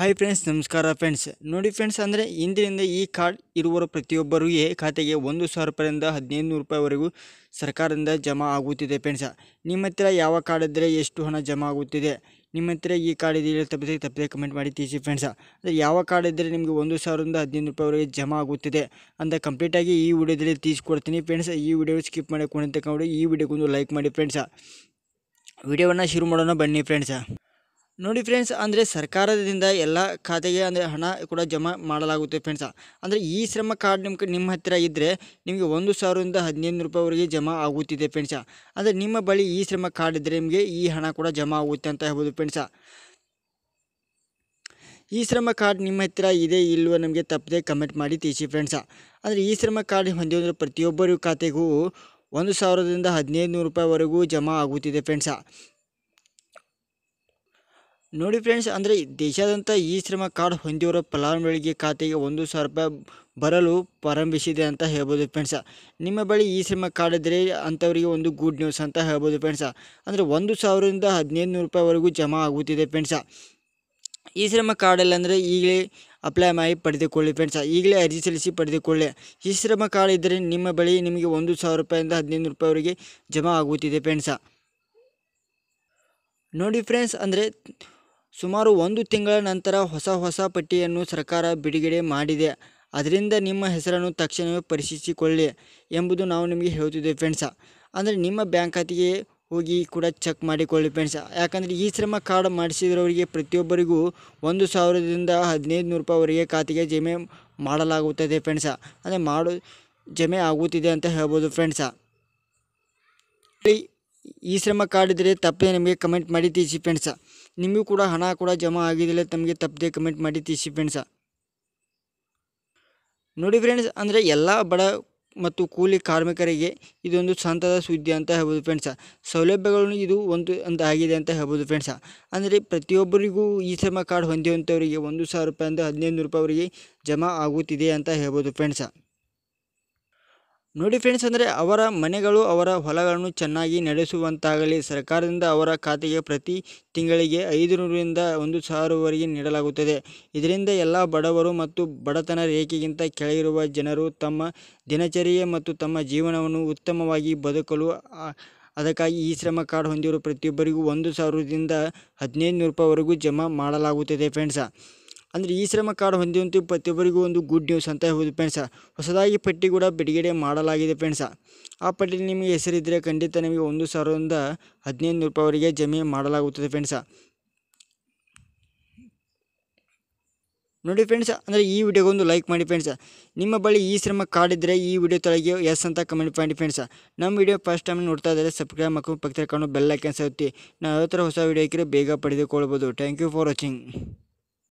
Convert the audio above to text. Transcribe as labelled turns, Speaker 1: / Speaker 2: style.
Speaker 1: hi friends ನಮಸ್ಕಾರ friends ನೋಡಿ friends ಅಂದರೆ ಇಂದಿನಿಂದ ಈ ಕಾರ್ಡ್ ಇರುವ ಪ್ರತಿಯೊಬ್ಬರಿಗೆ ಖಾತೆಗೆ ಒಂದು ಸಾವಿರ ರೂಪಾಯಿಂದ ಹದಿನೈದು ನೂರು ರೂಪಾಯಿವರೆಗೂ ಸರ್ಕಾರದಿಂದ ಜಮಾ ಆಗುತ್ತಿದೆ ಫ್ರೆಂಡ್ಸ್ ನಿಮ್ಮ ಹತ್ತಿರ ಯಾವ ಕಾರ್ಡ್ ಇದ್ದರೆ ಎಷ್ಟು ಹಣ ಜಮಾ ಆಗುತ್ತಿದೆ ನಿಮ್ಮ ಹತ್ತಿರ ಈ ಕಾರ್ಡ್ ಇದೆಯಲ್ಲ ತಪ್ಪದೆ ತಪ್ಪದೆ ಕಮೆಂಟ್ ಮಾಡಿ ತಿಳಿಸಿ ಫ್ರೆಂಡ್ಸ್ ಅಂದರೆ ಯಾವ ಕಾರ್ಡ್ ಇದ್ದರೆ ನಿಮಗೆ ಒಂದು ಸಾವಿರದಿಂದ ಹದಿನೈದು ರೂಪಾಯಿವರೆಗೆ ಜಮಾ ಆಗುತ್ತಿದೆ ಅಂತ ಕಂಪ್ಲೀಟಾಗಿ ಈ ವಿಡಿಯೋದಲ್ಲಿ ತಿಳಿಸ್ಕೊಡ್ತೀನಿ ಫ್ರೆಂಡ್ಸ್ ಈ ವಿಡಿಯೋ ಸ್ಕಿಪ್ ಮಾಡಿ ತಗೊಂಡು ಈ ವಿಡಿಯೋಗೊಂದು ಲೈಕ್ ಮಾಡಿ ಫ್ರೆಂಡ್ಸ ವಿಡಿಯೋವನ್ನು ಶುರು ಮಾಡೋಣ ಬನ್ನಿ ಫ್ರೆಂಡ್ಸ ನೋಡಿ ಫ್ರೆಂಡ್ಸ್ ಅಂದರೆ ಸರ್ಕಾರದಿಂದ ಎಲ್ಲ ಖಾತೆಗೆ ಅಂದರೆ ಹಣ ಕೂಡ ಜಮಾ ಮಾಡಲಾಗುತ್ತೆ ಫ್ರೆಂಡ್ಸ್ ಅಂದರೆ ಈ ಶ್ರಮ ಕಾರ್ಡ್ ನಿಮ್ಗೆ ನಿಮ್ಮ ಹತ್ತಿರ ಇದ್ದರೆ ನಿಮಗೆ ಒಂದು ಸಾವಿರದಿಂದ ಹದಿನೈದು ರೂಪಾಯಿವರೆಗೆ ಜಮಾ ಆಗುತ್ತಿದೆ ಫ್ರೆಂಡ್ಸ ಅಂದರೆ ನಿಮ್ಮ ಬಳಿ ಈ ಶ್ರಮ ಕಾರ್ಡ್ ಇದ್ದರೆ ನಿಮಗೆ ಈ ಹಣ ಕೂಡ ಜಮಾ ಆಗುತ್ತೆ ಅಂತ ಹೇಳ್ಬೋದು ಫ್ರೆಂಡ್ಸ ಈ ಶ್ರಮ ಕಾರ್ಡ್ ನಿಮ್ಮ ಹತ್ತಿರ ಇದೆ ಇಲ್ವೋ ನಮಗೆ ತಪ್ಪದೆ ಕಮೆಂಟ್ ಮಾಡಿ ತಿಳಿಸಿ ಫ್ರೆಂಡ್ಸ ಅಂದರೆ ಈ ಶ್ರಮ ಕಾರ್ಡ್ ಹೊಂದಿರೋ ಪ್ರತಿಯೊಬ್ಬರ ಖಾತೆಗೂ ಒಂದು ಸಾವಿರದಿಂದ ಹದಿನೈದು ನೂರು ರೂಪಾಯಿವರೆಗೂ ಜಮಾ ಆಗುತ್ತಿದೆ ಫ್ರೆಂಡ್ಸ ನೋಡಿ ಫ್ರೆಂಡ್ಸ್ ಅಂದರೆ ದೇಶಾದ್ಯಂತ ಈ ಶ್ರಮ ಕಾರ್ಡ್ ಹೊಂದಿರೋ ಫಲಾನುಭವಿಗಳಿಗೆ ಖಾತೆಗೆ ಒಂದು ಸಾವಿರ ರೂಪಾಯಿ ಬರಲು ಪ್ರಾರಂಭಿಸಿದೆ ಅಂತ ಹೇಳ್ಬೋದು ಫ್ರೆಂಡ್ಸ ನಿಮ್ಮ ಬಳಿ ಈ ಶ್ರಮ ಕಾರ್ಡ್ ಇದ್ದರೆ ಅಂಥವರಿಗೆ ಒಂದು ಗುಡ್ ನ್ಯೂಸ್ ಅಂತ ಹೇಳ್ಬೋದು ಫ್ರೆಂಡ್ಸ ಅಂದರೆ ಒಂದು ಸಾವಿರದಿಂದ ಹದಿನೈದು ನೂರು ರೂಪಾಯಿವರೆಗೂ ಜಮಾ ಆಗುತ್ತಿದೆ ಫ್ರೆಂಡ್ಸ ಈ ಶ್ರಮ ಕಾರ್ಡ್ ಅಂದರೆ ಈಗಲೇ ಅಪ್ಲೈ ಮಾಡಿ ಪಡೆದುಕೊಳ್ಳಿ ಫ್ರೆಂಡ್ಸ ಈಗಲೇ ಅರ್ಜಿ ಸಲ್ಲಿಸಿ ಪಡೆದುಕೊಳ್ಳಿ ಈ ಶ್ರಮ ಕಾರ್ಡ್ ಇದ್ದರೆ ನಿಮ್ಮ ಬಳಿ ನಿಮಗೆ ಒಂದು ಸಾವಿರ ರೂಪಾಯಿಂದ ಹದಿನೈದು ರೂಪಾಯಿವರೆಗೆ ಜಮಾ ಆಗುತ್ತಿದೆ ಫ್ರೆಂಡ್ಸ ನೋಡಿ ಫ್ರೆಂಡ್ಸ್ ಅಂದರೆ ಸುಮಾರು ಒಂದು ತಿಂಗಳ ನಂತರ ಹೊಸ ಹೊಸ ಪಟ್ಟಿಯನ್ನು ಸರ್ಕಾರ ಬಿಡುಗಡೆ ಮಾಡಿದೆ ಅದರಿಂದ ನಿಮ್ಮ ಹೆಸರನ್ನು ತಕ್ಷಣವೇ ಪರಿಶೀಲಿಸಿಕೊಳ್ಳಿ ಎಂಬುದು ನಾವು ನಿಮಗೆ ಹೇಳ್ತಿದ್ದೇವೆ ಫ್ರೆಂಡ್ಸ ಅಂದರೆ ನಿಮ್ಮ ಬ್ಯಾಂಕ್ ಖಾತೆಗೆ ಹೋಗಿ ಕೂಡ ಚೆಕ್ ಮಾಡಿಕೊಳ್ಳಿ ಫ್ರೆಂಡ್ಸ ಯಾಕಂದರೆ ಈ ಶ್ರಮ ಕಾರ್ಡ್ ಮಾಡಿಸಿದವರಿಗೆ ಪ್ರತಿಯೊಬ್ಬರಿಗೂ ಒಂದು ಸಾವಿರದಿಂದ ಹದಿನೈದು ನೂರು ರೂಪಾಯಿವರೆಗೆ ಖಾತೆಗೆ ಜಮೆ ಮಾಡಲಾಗುತ್ತದೆ ಫ್ರೆಂಡ್ಸ ಅಂದರೆ ಮಾಡು ಜಮೆ ಆಗುತ್ತಿದೆ ಅಂತ ಹೇಳ್ಬೋದು ಫ್ರೆಂಡ್ಸ ಈ ಶ್ರಮ ಕಾಡಿದರೆ ತಪ್ಪದೆ ನಿಮಗೆ ಕಮೆಂಟ್ ಮಾಡಿ ತಿಳಿಸಿ ಫ್ರೆಂಡ್ಸ ನಿಮಗೂ ಕೂಡ ಹಣ ಕೂಡ ಜಮಾ ಆಗಿದ್ದಿಲ್ಲ ತಮಗೆ ತಪ್ಪದೆ ಕಮೆಂಟ್ ಮಾಡಿ ತಿಳಿಸಿ ಫ್ರೆಂಡ್ಸ ನೋಡಿ ಫ್ರೆಂಡ್ಸ್ ಅಂದರೆ ಎಲ್ಲ ಬಡ ಮತ್ತು ಕೂಲಿ ಕಾರ್ಮಿಕರಿಗೆ ಇದೊಂದು ಸಂತದ ಸುದ್ದಿ ಅಂತ ಹೇಳ್ಬೋದು ಫ್ರೆಂಡ್ಸ ಸೌಲಭ್ಯಗಳನ್ನು ಇದು ಒಂದು ಅಂತ ಆಗಿದೆ ಅಂತ ಹೇಳ್ಬೋದು ಫ್ರೆಂಡ್ಸ ಅಂದರೆ ಪ್ರತಿಯೊಬ್ಬರಿಗೂ ಈ ಶ್ರಮ ಕಾರ್ಡ್ ಹೊಂದಿರುವಂಥವರಿಗೆ ಒಂದು ಸಾವಿರ ರೂಪಾಯಿಂದ ಹದಿನೈದು ನೂರು ರೂಪಾಯಿ ಅವರಿಗೆ ಜಮಾ ಆಗುತ್ತಿದೆ ಅಂತ ಹೇಳ್ಬೋದು ಫ್ರೆಂಡ್ಸ ನೋಡಿ ಫ್ರೆಂಡ್ಸ್ ಅಂದರೆ ಅವರ ಮನೆಗಳು ಅವರ ಹೊಲಗಳನ್ನು ಚೆನ್ನಾಗಿ ನಡೆಸುವಂತಾಗಲಿ ಸರ್ಕಾರದಿಂದ ಅವರ ಖಾತೆಗೆ ಪ್ರತಿ ತಿಂಗಳಿಗೆ ಐದು ನೂರರಿಂದ ಒಂದು ಸಾವಿರವರೆಗೆ ನೀಡಲಾಗುತ್ತದೆ ಇದರಿಂದ ಎಲ್ಲ ಬಡವರು ಮತ್ತು ಬಡತನ ರೇಖೆಗಿಂತ ಕೆಳಗಿರುವ ಜನರು ತಮ್ಮ ದಿನಚರ್ಯೆ ಮತ್ತು ತಮ್ಮ ಜೀವನವನ್ನು ಉತ್ತಮವಾಗಿ ಬದುಕಲು ಅದಕ್ಕಾಗಿ ಈ ಶ್ರಮ ಕಾರ್ಡ್ ಹೊಂದಿರುವ ಪ್ರತಿಯೊಬ್ಬರಿಗೂ ಒಂದು ಸಾವಿರದಿಂದ ಹದಿನೈದು ನೂರು ರೂಪಾಯಿವರೆಗೂ ಜಮಾ ಮಾಡಲಾಗುತ್ತದೆ ಫ್ರೆಂಡ್ಸ ಅಂದರೆ ಈ ಶ್ರಮ ಕಾರ್ಡ್ ಹೊಂದಿರುವಂಥ ಪ್ರತಿಯೊಬ್ಬರಿಗೂ ಒಂದು ಗುಡ್ ನ್ಯೂಸ್ ಅಂತ ಹೇಳ್ಬೋದು ಫ್ರೆಂಡ್ಸ ಹೊಸದಾಗಿ ಪಟ್ಟಿ ಕೂಡ ಬಿಡುಗಡೆ ಮಾಡಲಾಗಿದೆ ಫ್ರೆಂಡ್ಸ ಆ ಪಟ್ಟಿಯಲ್ಲಿ ನಿಮಗೆ ಹೆಸರಿದ್ದರೆ ಖಂಡಿತ ನಿಮಗೆ ಒಂದು ಸಾವಿರದಿಂದ ಹದಿನೈದು ರೂಪಾಯಿವರೆಗೆ ಜಮೆ ಮಾಡಲಾಗುತ್ತದೆ ಫ್ರೆಂಡ್ಸ ನೋಡಿ ಫ್ರೆಂಡ್ಸ್ ಅಂದರೆ ಈ ವಿಡಿಯೋಗೊಂದು ಲೈಕ್ ಮಾಡಿ ಫ್ರೆಂಡ್ಸ್ ನಿಮ್ಮ ಬಳಿ ಈ ಶ್ರಮ ಕಾರ್ಡ್ ಇದ್ದರೆ ಈ ವಿಡಿಯೋ ತೊಳಗೆ ಎಸ್ ಅಂತ ಕಮೆಂಟ್ ಮಾಡಿ ಫ್ರೆಂಡ್ಸ್ ನಮ್ಮ ವಿಡಿಯೋ ಫಸ್ಟ್ ಟೈಮ್ ನೋಡ್ತಾ ಇದ್ದರೆ ಸಬ್ಸ್ಕ್ರೈಬ್ ಮಾಡ್ಕೊಂಡು ಪಕ್ಕದ ಕಾಣೋ ಬೆಲ್ಲೈಕನ್ಸ್ ಹೊತ್ತಿ ನಾವು ಯಾವ ಥರ ಹೊಸ ವೀಡಿಯೋ ಹಾಕಿದ್ರೆ ಬೇಗ ಪಡೆದುಕೊಳ್ಬೋದು ಥ್ಯಾಂಕ್ ಯು ಫಾರ್ ವಾಚಿಂಗ್